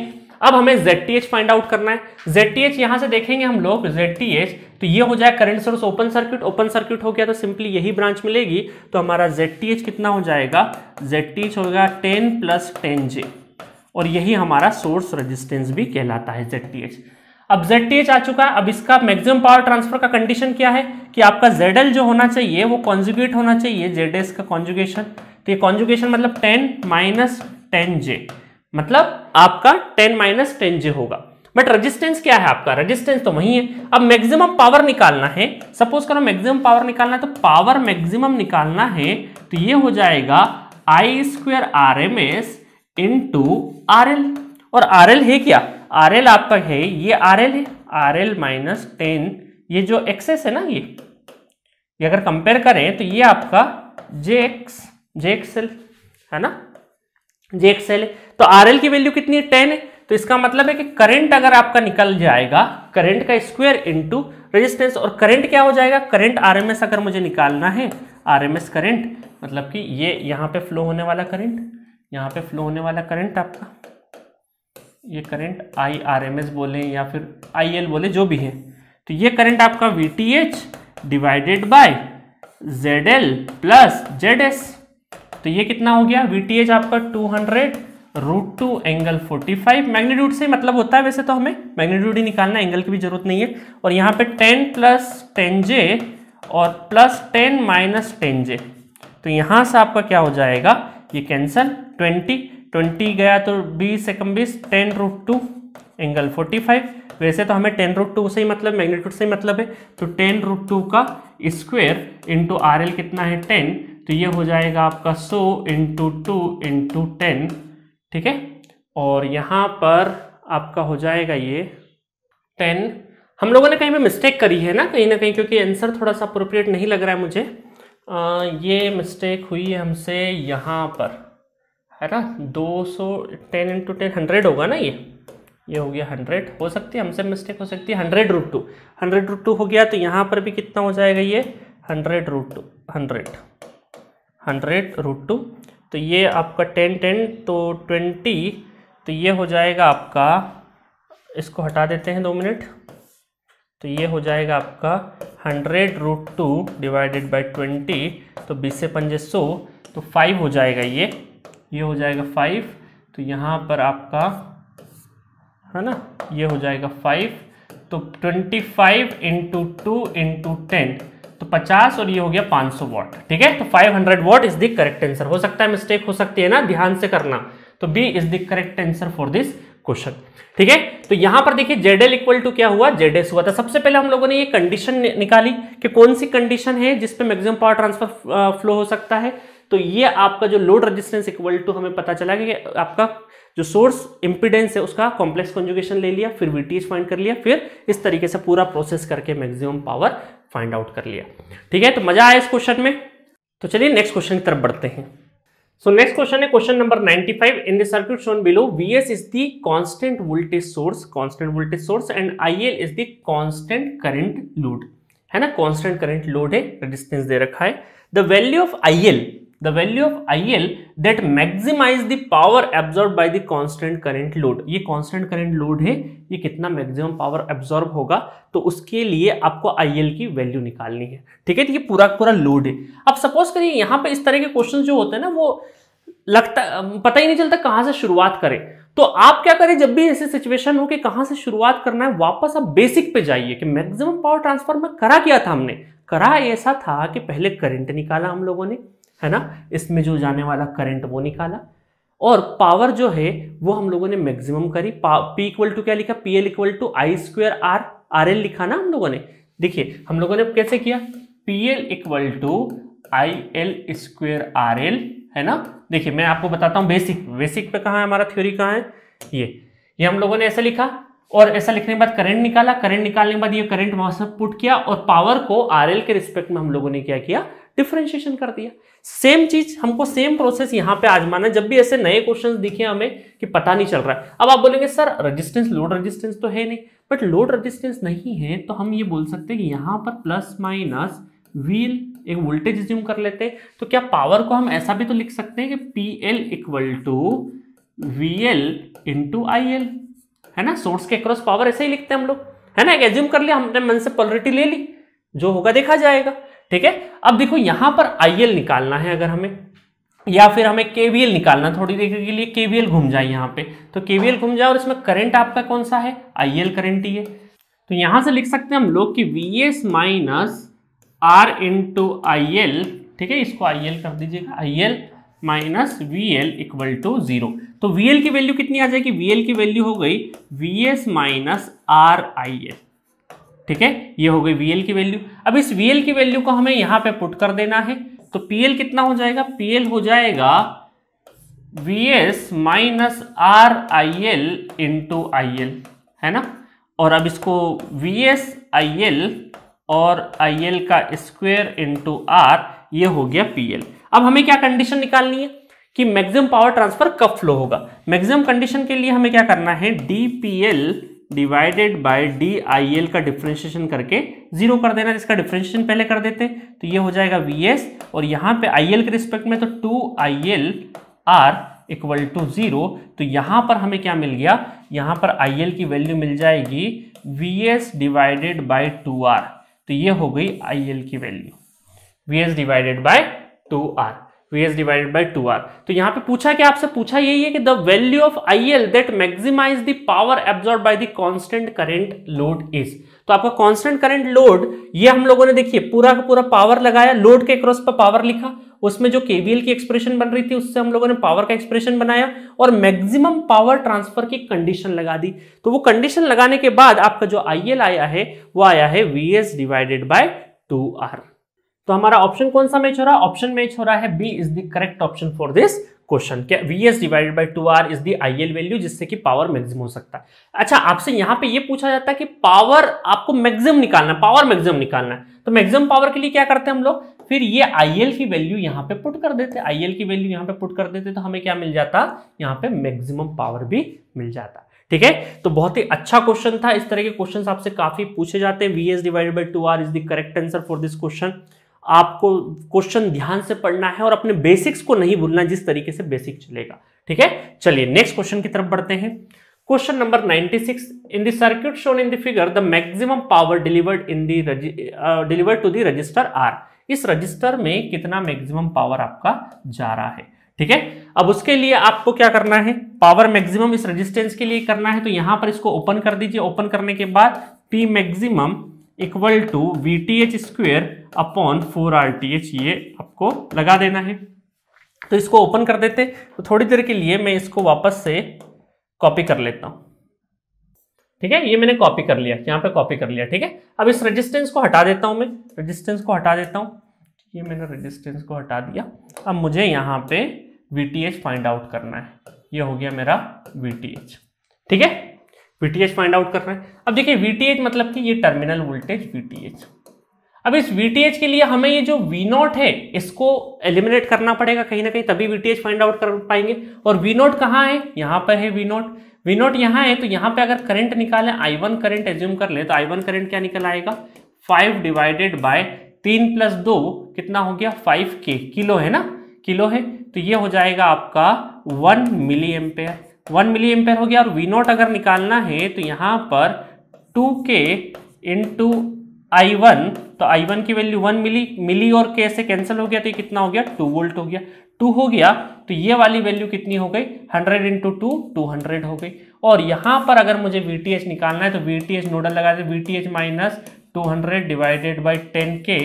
अब हमें ZTH फाइंड आउट करना है ZTH यहां से देखेंगे हम लोग ZTH तो ये हो जाए current source open circuit open circuit हो गया तो सिंपली यही ब्रांच मिलेगी तो हमारा ZTH कितना हो जाएगा ZTH होगा 10 प्लस टेन जे और यही हमारा सोर्स रेजिस्टेंस भी कहलाता है ZTH अब जेड टी एच आ चुका है अब इसका मैक्सिमम पावर ट्रांसफर का कंडीशन क्या है कि आपका जेड एल जो होना चाहिए वो कॉन्जुगेट होना चाहिए जेड एस का कॉन्जुगेशन तो ये कॉन्जुगेशन मतलब टेन माइनस टेन जे मतलब आपका टेन माइनस टेन जे होगा बट रेजिस्टेंस क्या है आपका रेजिस्टेंस तो वही है अब मैक्सिमम पावर निकालना है सपोज करो मैक्सिमम पावर निकालना है तो पावर मैक्सिमम निकालना है तो ये हो जाएगा I square R M S into R L और आर एल है क्या आर एल आपका है ये आर एल है आर एल माइनस टेन ये जो एक्सेस है ना ये ये अगर कंपेयर करें तो ये आपका जे एक्स जे एल है ना जे है तो आर एल की वैल्यू कितनी है टेन है तो इसका मतलब है कि करंट अगर आपका निकल जाएगा करंट का स्क्वायर इनटू रेजिस्टेंस और करंट क्या हो जाएगा करंट आरएमएस अगर मुझे निकालना है आरएमएस करंट मतलब कि ये यहाँ पे फ्लो होने वाला करंट यहाँ पे फ्लो होने वाला करंट आपका ये current I R M S बोलें या फिर आई एल बोले जो भी है तो ये करंट आपका V T H divided by Z L plus Z S तो ये कितना हो गया वी टी एच आपका two hundred root two angle forty five magnitude से मतलब होता है वैसे तो हमें मैग्नीट्यूड ही निकालना एंगल की भी जरूरत नहीं है और यहाँ पे टेन प्लस टेन जे और plus ten minus ten J तो यहाँ से आपका क्या हो जाएगा ये कैंसल ट्वेंटी ट्वेंटी गया तो बीस एकम बीस ten root two angle forty five वैसे तो हमें टेन रूट टू से ही मतलब मैग्नीट्यूड से ही मतलब है तो टेन रूट टू का स्क्वेयर इंटू आर एल कितना है टेन तो ये हो जाएगा आपका so into two into ten ठीक है और यहाँ पर आपका हो जाएगा ये टेन हम लोगों ने कहीं पर मिस्टेक करी है ना कहीं ना कहीं क्योंकि आंसर थोड़ा सा अप्रोप्रिएट नहीं लग रहा है मुझे आ, ये मिस्टेक हुई है हमसे यहाँ पर है ना दो सौ टेन इंटू टेन हंड्रेड होगा ना ये ये हो गया हंड्रेड हो सकती है हमसे मिस्टेक हो सकती है hundred root two hundred root two हो गया तो यहाँ पर भी कितना हो जाएगा ये hundred root two hundred hundred root two तो ये आपका टेन टेन तो ट्वेंटी तो ये हो जाएगा आपका इसको हटा देते हैं दो मिनट तो ये हो जाएगा आपका hundred root two divided by twenty तो बीस से पंजे सौ तो फाइव हो जाएगा ये ये हो जाएगा फाइव तो यहाँ पर आपका है ना ये हो जाएगा फाइव तो twenty five into two into ten तो पचास और ये हो गया सौ वॉट ठीक है तो hundred watt is the correct answer हो सकता है मिस्टेक हो सकती है ना ध्यान से करना तो B is the correct answer for this question ठीक है तो यहां पर देखिए जेड एल इक्वल टू क्या हुआ जेड एस हुआ था सबसे पहले हम लोगों ने ये कंडीशन निकाली कि कौन सी कंडीशन है जिसपे मैक्सिमम पावर ट्रांसफर फ्लो हो सकता है तो ये आपका जो लोड रजिस्टेंस इक्वल टू हमें पता चला कि आपका जो सोर्स इंपिडेंस है उसका कॉम्प्लेक्स कंजुगेशन ले लिया फिर वीटीएच फाइंड कर लिया फिर इस तरीके से पूरा प्रोसेस करके मैक्सिमम पावर फाइंड आउट कर लिया ठीक है तो मजा आया इस क्वेश्चन में तो चलिए नेक्स्ट क्वेश्चन की तरफ बढ़ते हैं सो नेक्स्ट क्वेश्चन है question number 95 in the circuit shown below vs is the constant voltage source constant voltage source and L is the constant current load है ना कांस्टेंट करंट लोड है resistance दे रखा है the value of L the value of IL that maximize the power absorbed by the constant current load ये constant current load है ये कितना maximum power absorb होगा तो उसके लिए आपको IL की value निकालनी है ठीक है तो ये पूरा पूरा load है अब suppose करिए यहाँ पे इस तरह के questions जो होते हैं ना वो लगता पता ही नहीं चलता कहाँ से शुरुआत करें तो आप क्या करें जब भी ऐसे सिचुएशन हो कि कहाँ से शुरुआत करना है वापस आप बेसिक पे जाइए कि मैक्सिमम पावर ट्रांसफर में करा क्या था हमने करा ऐसा था कि पहले करंट निकाला हम लोगों ने है ना इसमें जो जाने वाला करंट वो निकाला और पावर जो है वो हम लोगों ने मैक्सिमम करी पी इक्वल टू क्या लिखा P L equal to I square R R L लिखा ना हम लोगों ने देखिए हम लोगों ने कैसे किया P L equal to I L square R L है ना देखिए मैं आपको बताता हूँ बेसिक बेसिक पे कहाँ है हमारा थ्योरी कहाँ है ये ये हम लोगों ने ऐसा लिखा और ऐसा लिखने के बाद करंट निकाला करंट निकालने के बाद ये करंट वहां से पुट किया और पावर को आर के रिस्पेक्ट में हम लोगों ने क्या किया डिफ्रेंशिएशन कर दिया सेम चीज हमको सेम प्रोसेस यहां पे आजमाना है जब भी ऐसे नए क्वेश्चंस दिखे हमें कि पता नहीं चल रहा है अब आप बोलेंगे सर रेजिस्टेंस लोड रेजिस्टेंस तो है नहीं बट लोड रेजिस्टेंस नहीं है तो हम ये बोल सकते हैं कि यहां पर प्लस माइनस व्हील एक वोल्टेज ज्यूम कर लेते हैं तो क्या पावर को हम ऐसा भी तो लिख सकते हैं कि P L equal to V L into I L है ना सोर्स के अक्रॉस पावर ऐसे ही लिखते हैं हम लोग है ना एक एज्यूम कर लिया हमने मन से पॉलिटी ले ली जो होगा देखा जाएगा ठीक है अब देखो यहां पर आईएल निकालना है अगर हमें या फिर हमें केवीएल निकालना थोड़ी देर के लिए केवीएल घूम जाए यहां पे तो केवीएल घूम जाए और इसमें करंट आपका कौन सा है आईएल करंट ही है तो यहां से लिख सकते हैं हम लोग कि V S minus R into I L ठीक है इसको आई एल कर दीजिएगा I L minus V L equal to zero तो वी एल की वैल्यू कितनी आ जाएगी वी एल की वैल्यू हो गई V S minus R I L ठीक है ये हो गई वीएल की वैल्यू अब इस वीएल की वैल्यू को हमें यहां पे पुट कर देना है तो पीएल कितना हो जाएगा पीएल हो जाएगा VS minus R I L into I L है ना और अब इसको वीएस आई एल और आई एल का स्क्वेयर इंटू आर ये हो गया पीएल अब हमें क्या कंडीशन निकालनी है कि मैक्सिमम पावर ट्रांसफर कब फ्लो होगा मैक्सिमम कंडीशन के लिए हमें क्या करना है D P L divided by D I L का डिफ्रेंशिएशन करके जीरो कर देना इसका डिफ्रेंशिएशन पहले कर देते तो ये हो जाएगा वी एस और यहाँ पे आई एल के रिस्पेक्ट में तो two I L R equal to zero तो यहाँ पर हमें क्या मिल गया यहाँ पर आई एल की वैल्यू मिल जाएगी V S divided by two R तो ये हो गई आई एल की value V S divided by two R V S divided by two R तो यहाँ पे पूछा कि आपसे पूछा यही है कि the value of I L that maximize the power absorb by the constant current load is तो आपका कॉन्स्टेंट करेंट लोड ये हम लोगों ने देखिए पूरा का पूरा पावर लगाया लोड के क्रॉस पर पावर लिखा उसमें जो केवीएल की एक्सप्रेशन बन रही थी उससे हम लोगों ने पावर का एक्सप्रेशन बनाया और मैक्सिमम पावर ट्रांसफर की कंडीशन लगा दी तो वो कंडीशन लगाने के बाद आपका जो आई आया है वो आया है V S divided by two R तो हमारा ऑप्शन कौन सा मैच हो रहा है ऑप्शन मैच हो रहा है B is the correct option for this question क्या V S divided by two R is the I L value जिससे कि पावर मैक्सिमम हो सकता है अच्छा आपसे यहाँ पे ये पूछा जाता है कि पावर आपको मैक्सिमम निकालना है पावर मैक्सिमम निकालना है तो मैक्सिमम पावर के लिए क्या करते हैं हम लोग फिर ये आई एल की वैल्यू यहाँ पे पुट कर देते आई एल की वैल्यू यहाँ पे पुट कर देते तो हमें क्या मिल जाता यहाँ पे मैक्सिमम पावर भी मिल जाता ठीक है तो बहुत ही अच्छा क्वेश्चन था इस तरह के क्वेश्चन आपसे काफी पूछे जाते हैं V S divided by two R is the correct answer for this question आपको क्वेश्चन ध्यान से पढ़ना है और अपने बेसिक्स को नहीं भूलना जिस तरीके से बेसिक चलेगा ठीक है चलिए नेक्स्ट क्वेश्चन की तरफ बढ़ते हैं question number 96 in the circuit shown in the figure the maximum power delivered in the deliver to to resistor R इस रजिस्टर में कितना मैक्सिमम पावर आपका जा रहा है ठीक है अब उसके लिए आपको क्या करना है पावर मैक्सिमम इस रेजिस्टेंस के लिए करना है तो यहां पर इसको ओपन कर दीजिए ओपन करने के बाद P maximum equal to V T H square upon four R T H ये आपको लगा देना है तो इसको ओपन कर देते तो थोड़ी देर के लिए मैं इसको वापस से कॉपी कर लेता हूँ ठीक है ये मैंने कॉपी कर लिया यहाँ पे कॉपी कर लिया ठीक है अब इस रेजिस्टेंस को हटा देता हूँ मैं रेजिस्टेंस को हटा देता हूँ ये मैंने रेजिस्टेंस को हटा दिया अब मुझे यहां पे वी फाइंड आउट करना है ये हो गया मेरा वी ठीक है वी फाइंड आउट करना है अब देखिए वी मतलब कि ये टर्मिनल वोल्टेज वी अब इस वीटीएच के लिए हमें ये जो वी नॉट है इसको एलिमिनेट करना पड़ेगा कहीं ना कहीं तभी वीटीएच फाइंड आउट कर पाएंगे और वी नॉट कहाँ है यहाँ पर है वी नॉट वी नॉट यहाँ है तो यहाँ पे अगर करंट निकाले आई वन करंट एज्यूम कर ले तो आई वन करंट क्या निकल आएगा फाइव डिवाइडेड बाय तीन प्लस दो कितना हो गया फाइव के किलो है ना किलो है तो ये हो जाएगा आपका one milli ampere one milli ampere हो गया और वी नॉट अगर निकालना है तो यहाँ पर टू के आई वन तो आई वन की वैल्यू वन मिली मिली और के से कैंसिल हो गया तो ये कितना हो गया टू वोल्ट हो गया टू हो गया तो ये वाली वैल्यू कितनी हो गई hundred into two two hundred हो गई और यहाँ पर अगर मुझे वी टी एच निकालना है तो वी टी एच नोडल लगा दे V T H minus two hundred divided by ten K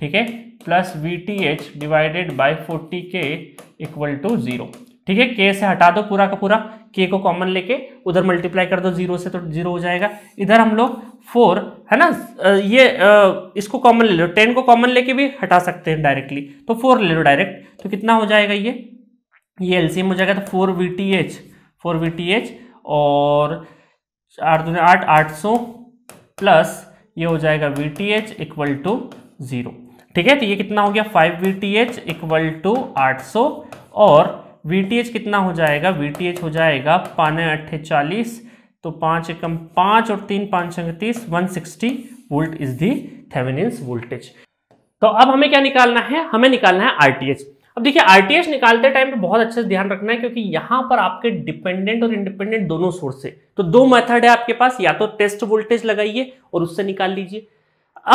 ठीक है plus V T H divided by forty K equal to zero ठीक है के से हटा दो पूरा का पूरा के को कॉमन लेके उधर मल्टीप्लाई कर दो जीरो से तो जीरो हो जाएगा इधर हम लोग फोर है ना ये इसको कॉमन ले लो टेन को कॉमन लेके भी हटा सकते हैं डायरेक्टली तो फोर ले लो डायरेक्ट तो कितना हो जाएगा ये ये एलसीएम हो जाएगा तो four V T H four V T H और आठ दो आठ आठ सौ प्लस ये हो जाएगा V T H equal to zero ठीक है तो ये कितना हो गया five V T H equal to आठ सौ और वी कितना हो जाएगा वी हो जाएगा पाने अट्ठे चालीस तो पाँच एकम पाँच और तीन पाँच छत्तीस one sixty volt is the Thevenin's voltage तो अब हमें क्या निकालना है हमें निकालना है आरटीएच अब देखिए आरटीएच निकालते टाइम पे बहुत अच्छे से ध्यान रखना है क्योंकि यहाँ पर आपके डिपेंडेंट और इंडिपेंडेंट दोनों सोर्स है तो दो मेथड है आपके पास या तो टेस्ट वोल्टेज लगाइए और उससे निकाल लीजिए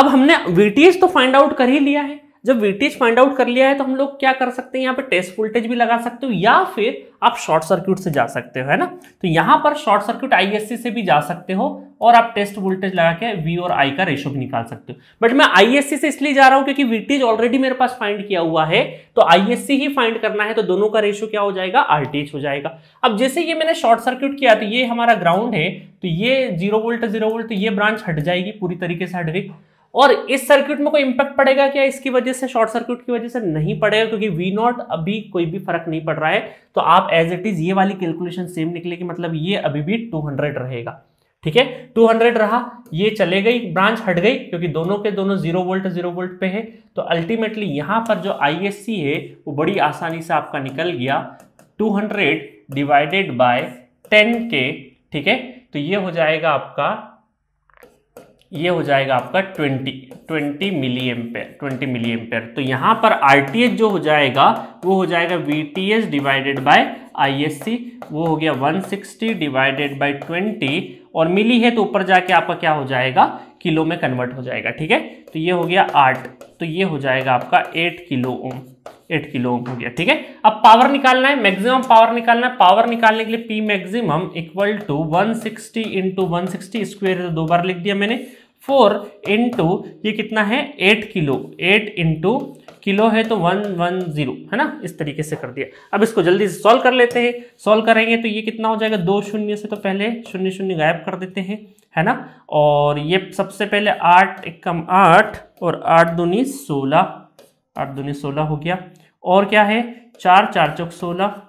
अब हमने वीटीएच तो फाइंड आउट कर ही लिया है जब वेटेज फाइंड आउट कर लिया है तो हम लोग क्या कर सकते हैं यहाँ पे टेस्ट वोल्टेज भी लगा सकते हो या फिर आप शॉर्ट सर्किट से जा सकते हो है ना तो यहाँ पर शॉर्ट सर्किट आईएससी से भी जा सकते हो और आप टेस्ट वोल्टेज लगा के वी और आई का रेशो भी निकाल सकते हो बट मैं आईएससी से इसलिए जा रहा हूँ क्योंकि वीटेज ऑलरेडी मेरे पास फाइंड किया हुआ है तो आईएससी ही फाइंड करना है तो दोनों का रेशो क्या हो जाएगा आरटीएच हो जाएगा अब जैसे ये मैंने शॉर्ट सर्किट किया तो ये हमारा ग्राउंड है तो ये जीरो वोल्ट जीरो वोल्ट ये ब्रांच हट जाएगी पूरी तरीके से हट गई और इस सर्किट में कोई इंपैक्ट पड़ेगा क्या इसकी वजह से शॉर्ट सर्किट की वजह से नहीं पड़ेगा क्योंकि वी नॉट अभी कोई भी फर्क नहीं पड़ रहा है तो आप एज इट इज ये वाली कैलकुलेशन सेम निकलेगी मतलब ये अभी भी 200 रहेगा ठीक है 200 रहा ये चले गई ब्रांच हट गई क्योंकि दोनों के दोनों जीरो वोल्ट जीरो वोल्ट पे है तो अल्टीमेटली यहां पर जो आई है वो बड़ी आसानी से आपका निकल गया hundred divided by ten K ठीक है तो ये हो जाएगा आपका ये हो जाएगा आपका 20 20 मिली एम्पेयर 20 मिली एम्पेयर तो यहाँ पर आर जो हो जाएगा वो हो जाएगा V T S divided by I वो हो गया 160 डिवाइडेड बाई ट्वेंटी और मिली है तो ऊपर जाके आपका क्या हो जाएगा किलो में कन्वर्ट हो जाएगा ठीक है तो ये हो गया आठ तो ये हो जाएगा आपका eight kilo ohm eight kilo ohm हो गया ठीक है अब पावर निकालना है मैक्सिमम पावर निकालना है पावर निकालने के लिए P maximum equal to 160 sixty into one square दो बार लिख दिया मैंने फोर इंटू ये कितना है eight kilo eight into kilo है तो वन वन जीरो है ना इस तरीके से कर दिया अब इसको जल्दी से सॉल्व कर लेते हैं सॉल्व करेंगे तो ये कितना हो जाएगा दो शून्य से तो पहले शून्य शून्य गायब कर देते हैं है ना और ये सबसे पहले आठ एक कम आठ और आठ दूनी सोलह आठ दूनी सोलह हो गया और क्या है चार चार चौक सोलह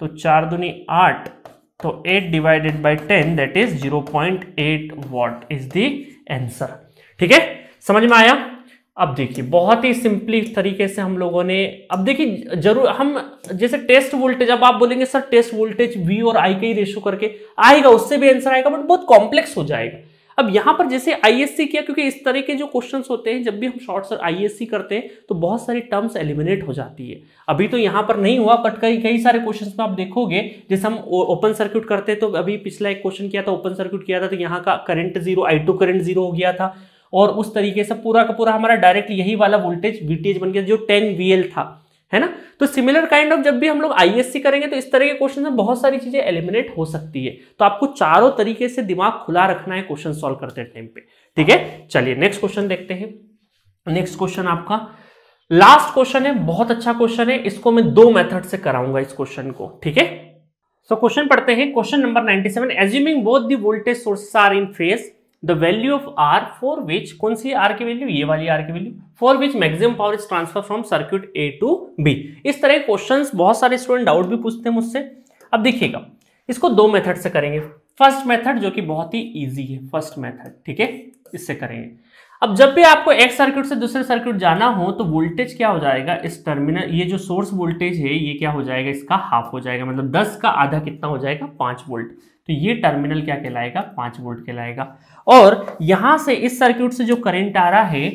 तो चार दूनी आठ तो eight divided by ten that is zero point eight watt is the answer ठीक है समझ में आया अब देखिए बहुत ही सिंपली तरीके से हम लोगों ने अब देखिए जरूर हम जैसे टेस्ट वोल्टेज अब आप बोलेंगे सर टेस्ट वोल्टेज वी और आई के ही रेशो करके आएगा उससे भी आंसर आएगा बट बहुत कॉम्प्लेक्स हो जाएगा अब यहां पर जैसे आईएससी किया क्योंकि इस तरह के जो क्वेश्चन होते हैं जब भी हम शॉर्ट सर आईएससी करते हैं तो बहुत सारी टर्म्स एलिमिनेट हो जाती है अभी तो यहां पर नहीं हुआ बट कई कई सारे क्वेश्चन में आप देखोगे जैसे हम ओपन सर्किट करते हैं तो अभी पिछला एक क्वेश्चन किया था ओपन सर्किट किया था तो यहाँ का current zero I current zero हो गया था और उस तरीके से पूरा का पूरा हमारा डायरेक्ट यही वाला वोल्टेज वीटीएच बन गया जो टेन वी था है ना तो सिमिलर काइंड ऑफ जब भी हम लोग आईएससी करेंगे तो इस तरह के क्वेश्चन में बहुत सारी चीजें एलिमिनेट हो सकती है तो आपको चारों तरीके से दिमाग खुला रखना है क्वेश्चन सॉल्व करते टाइम पे ठीक है चलिए नेक्स्ट क्वेश्चन देखते हैं नेक्स्ट क्वेश्चन आपका लास्ट क्वेश्चन है बहुत अच्छा क्वेश्चन है इसको मैं दो मेथड से कराऊंगा इस क्वेश्चन को ठीक है सो क्वेश्चन पढ़ते हैं question number 97 assuming both the voltage sources are in phase the value of R for which कौन सी आर की वैल्यू ये वाली आर की वैल्यू for which maximum power is transfer from circuit A to B इस तरह के क्वेश्चन बहुत सारे स्टूडेंट डाउट भी पूछते हैं मुझसे अब देखिएगा इसको दो मेथड से करेंगे फर्स्ट मेथड जो कि बहुत ही ईजी है फर्स्ट मेथड ठीक है इससे करेंगे अब जब भी आपको एक सर्किट से दूसरे सर्किट जाना हो तो वोल्टेज क्या हो जाएगा इस टर्मिनल ये जो सोर्स वोल्टेज है ये क्या हो जाएगा इसका हाफ हो जाएगा मतलब दस का आधा कितना हो जाएगा पांच वोल्ट तो ये टर्मिनल क्या कहलाएगा पांच वोल्ट कहलाएगा और यहां से इस सर्किट से जो करंट आ रहा है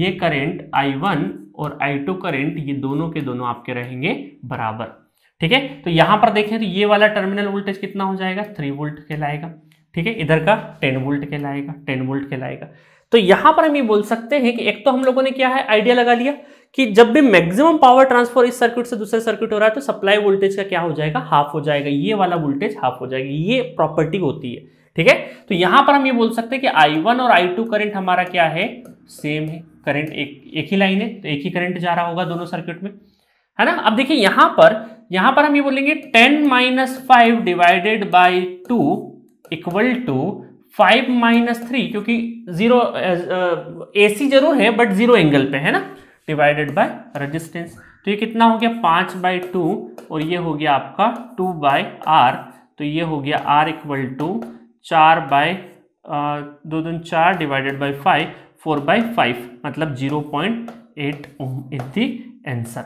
ये करंट I1 और I2 करंट ये दोनों के दोनों आपके रहेंगे बराबर ठीक है तो यहां पर देखें तो ये वाला टर्मिनल वोल्टेज कितना हो जाएगा थ्री वोल्ट कहलाएगा ठीक है इधर का टेन वोल्ट कहलाएगा टेन वोल्ट कहलाएगा तो यहां पर हम ये बोल सकते हैं कि एक तो हम लोगों ने क्या है आइडिया लगा लिया कि जब भी मैक्सिमम पावर ट्रांसफर इस सर्किट से दूसरे सर्किट हो रहा है तो सप्लाई वोल्टेज का क्या हो जाएगा हाफ हो जाएगा ये वाला वोल्टेज हाफ हो जाएगा ये प्रॉपर्टी होती है ठीक है तो यहां पर हम ये बोल सकते हैं कि आई वन और आई टू करेंट हमारा क्या है सेम है करंट एक एक ही लाइन है तो एक ही करंट जा रहा होगा दोनों सर्किट में है ना अब देखिए यहां पर यहां पर हम ये बोलेंगे ten minus five divided by two equal to five minus three क्योंकि जीरो ए सी जरूर है बट जीरो एंगल पे है ना डिवाइडेड बाय रजिस्टेंस तो ये कितना हो गया पांच बाई टू और ये हो गया आपका टू बाई आर तो ये हो गया आर इक्वल टू चार बाय दो दिन चार divided by five four by five मतलब zero point eight ohm is the answer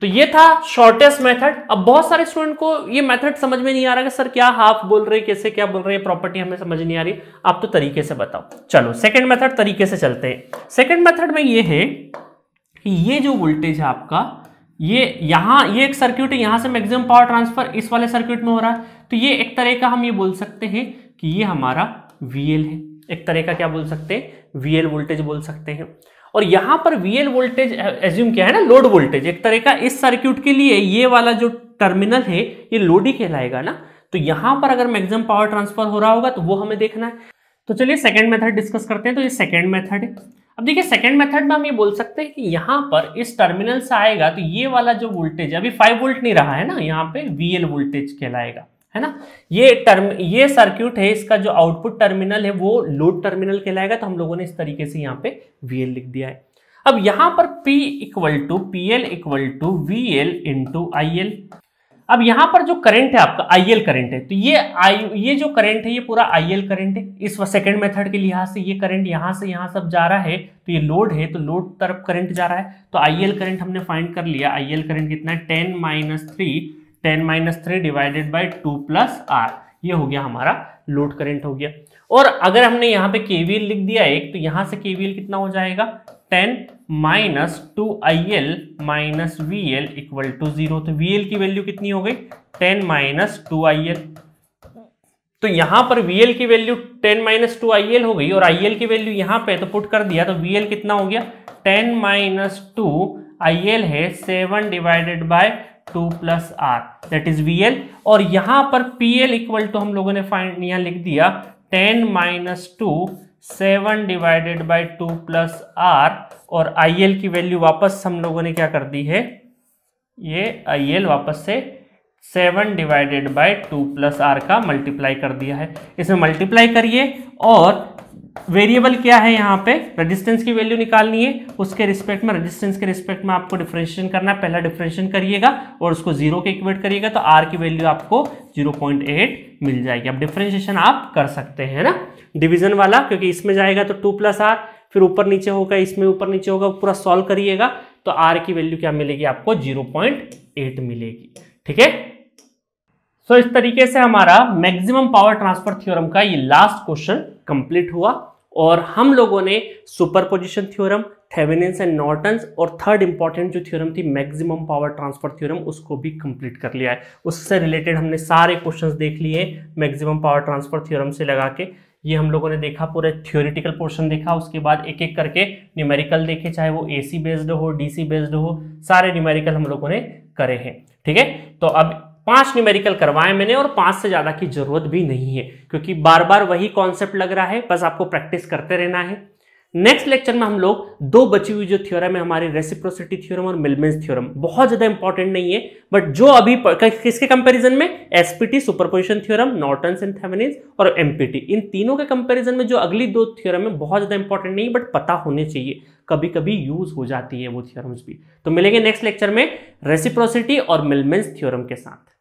तो ये था शॉर्टेस्ट मेथड अब बहुत सारे स्टूडेंट को ये मेथड समझ में नहीं आ रहा कि सर क्या हाफ बोल रहे कैसे क्या बोल रहे हैं प्रॉपर्टी हमें समझ नहीं आ रही आप तो तरीके से बताओ चलो सेकंड मेथड तरीके से चलते हैं सेकंड मेथड में ये है कि ये जो वोल्टेज है आपका ये यहां ये एक सर्क्यूट है यहां से मैक्सिमम पावर ट्रांसफर इस वाले सर्क्यूट में हो रहा है तो ये एक तरह का हम ये बोल सकते हैं कि ये हमारा वी है एक तरह का क्या बोल सकते हैं वी वोल्टेज बोल सकते हैं और यहां पर वी वोल्टेज एज्यूम किया है ना लोड वोल्टेज एक तरह का इस सर्क्यूट के लिए ये वाला जो टर्मिनल है ये लोड ही कहलाएगा ना तो यहां पर अगर मैक्सिमम पावर ट्रांसफर हो रहा होगा तो वो हमें देखना है तो चलिए सेकेंड मेथड डिस्कस करते हैं तो ये सेकेंड मेथड है अब देखिए सेकेंड मेथड में हम ये बोल सकते हैं कि यहाँ पर इस टर्मिनल से आएगा तो ये वाला जो वोल्टेज अभी फाइव वोल्ट नहीं रहा है ना यहाँ पे वी वोल्टेज कहलाएगा है ना ये टर्म ये सर्क्यूट है इसका जो आउटपुट टर्मिनल है वो लोड टर्मिनल कहलाएगा तो हम लोगों ने इस तरीके से यहाँ पे वी लिख दिया है अब यहां पर P equal to P L equal to V L into I अब यहां पर जो करंट है आपका आई एल करंट है तो ये आई ये जो करंट है ये पूरा आई एल करंट है इस सेकंड मेथड के लिहाज से ये करंट यहां से यहां सब जा रहा है तो ये लोड है तो लोड तरफ करंट जा रहा है तो आई एल करंट हमने फाइंड कर लिया आई एल करंट कितना है ten minus three ten minus three divided by two plus R ये हो गया हमारा लोड करंट हो गया और अगर हमने यहाँ पे केवीएल लिख दिया एक तो यहाँ से केवीएल कितना हो जाएगा ten minus two I L minus V L equal to zero तो वी एल की वैल्यू कितनी हो गई ten minus two I L तो यहां पर वीएल की value ten minus two I L हो गई और आई एल की वैल्यू यहां पे तो पुट कर दिया तो वीएल कितना हो गया ten minus two I L है seven divided by two plus R that is V L और यहां पर पी एल इक्वल टू हम लोगों ने फाइन यहां लिख दिया ten minus two seven divided by two plus R और आई एल की वैल्यू वापस हम लोगों ने क्या कर दी है ये आई एल वापस से seven divided by two plus R का मल्टीप्लाई कर दिया है इसमें मल्टीप्लाई करिए और वेरिएबल क्या है यहाँ पे रेजिस्टेंस की वैल्यू निकालनी है उसके रिस्पेक्ट में रेजिस्टेंस के रिस्पेक्ट में आपको डिफ्रेंशिएशन करना है पहला डिफरेंशिएशन करिएगा और उसको जीरो के इक्वेट करिएगा तो आर की वैल्यू आपको 0.8 मिल जाएगी अब डिफरेंशिएशन आप कर सकते हैं ना डिवीजन वाला क्योंकि इसमें जाएगा तो टू प्लस आर फिर ऊपर नीचे होगा इसमें ऊपर नीचे होगा पूरा सॉल्व करिएगा तो आर की वैल्यू क्या मिलेगी आपको जीरो मिलेगी ठीक है सो इस तरीके से हमारा मैक्सिमम पावर ट्रांसफर थ्योरम का ये लास्ट क्वेश्चन कंप्लीट हुआ और हम लोगों ने superposition theorem Thevenin's and Norton's और थर्ड इंपॉर्टेंट जो थ्योरम थी मैक्सिमम पावर ट्रांसफर थ्योरम उसको भी कंप्लीट कर लिया है उससे रिलेटेड हमने सारे क्वेश्चंस देख लिए मैक्सिमम पावर ट्रांसफर थ्योरम से लगा के ये हम लोगों ने देखा पूरे थ्योरिटिकल पोर्शन देखा उसके बाद एक एक करके न्यूमेरिकल देखे चाहे वो एसी बेस्ड हो डीसी बेस्ड हो सारे न्यूमेरिकल हम लोगों ने करे हैं ठीक है तो अब पांच न्यूमेरिकल करवाए मैंने और पांच से ज़्यादा की जरूरत भी नहीं है क्योंकि बार बार वही कॉन्सेप्ट लग रहा है बस आपको प्रैक्टिस करते रहना है नेक्स्ट लेक्चर में हम लोग दो बची हुई जो थ्योरम है हमारी रेसिप्रोसिटी थ्योरम और मिलमेंस थ्योरम बहुत ज्यादा इंपॉर्टेंट नहीं है बट जो अभी किसके कंपैरिजन में SPT superposition theorem Norton and Thevenin's और एमपीटी इन तीनों के कंपैरिजन में जो अगली दो थ्योरम है बहुत ज्यादा इंपॉर्टेंट नहीं है बट पता होने चाहिए कभी कभी यूज हो जाती है वो थ्योरम्स भी तो मिलेंगे नेक्स्ट लेक्चर में रेसिप्रोसिटी और मिलमेंस थ्योरम के साथ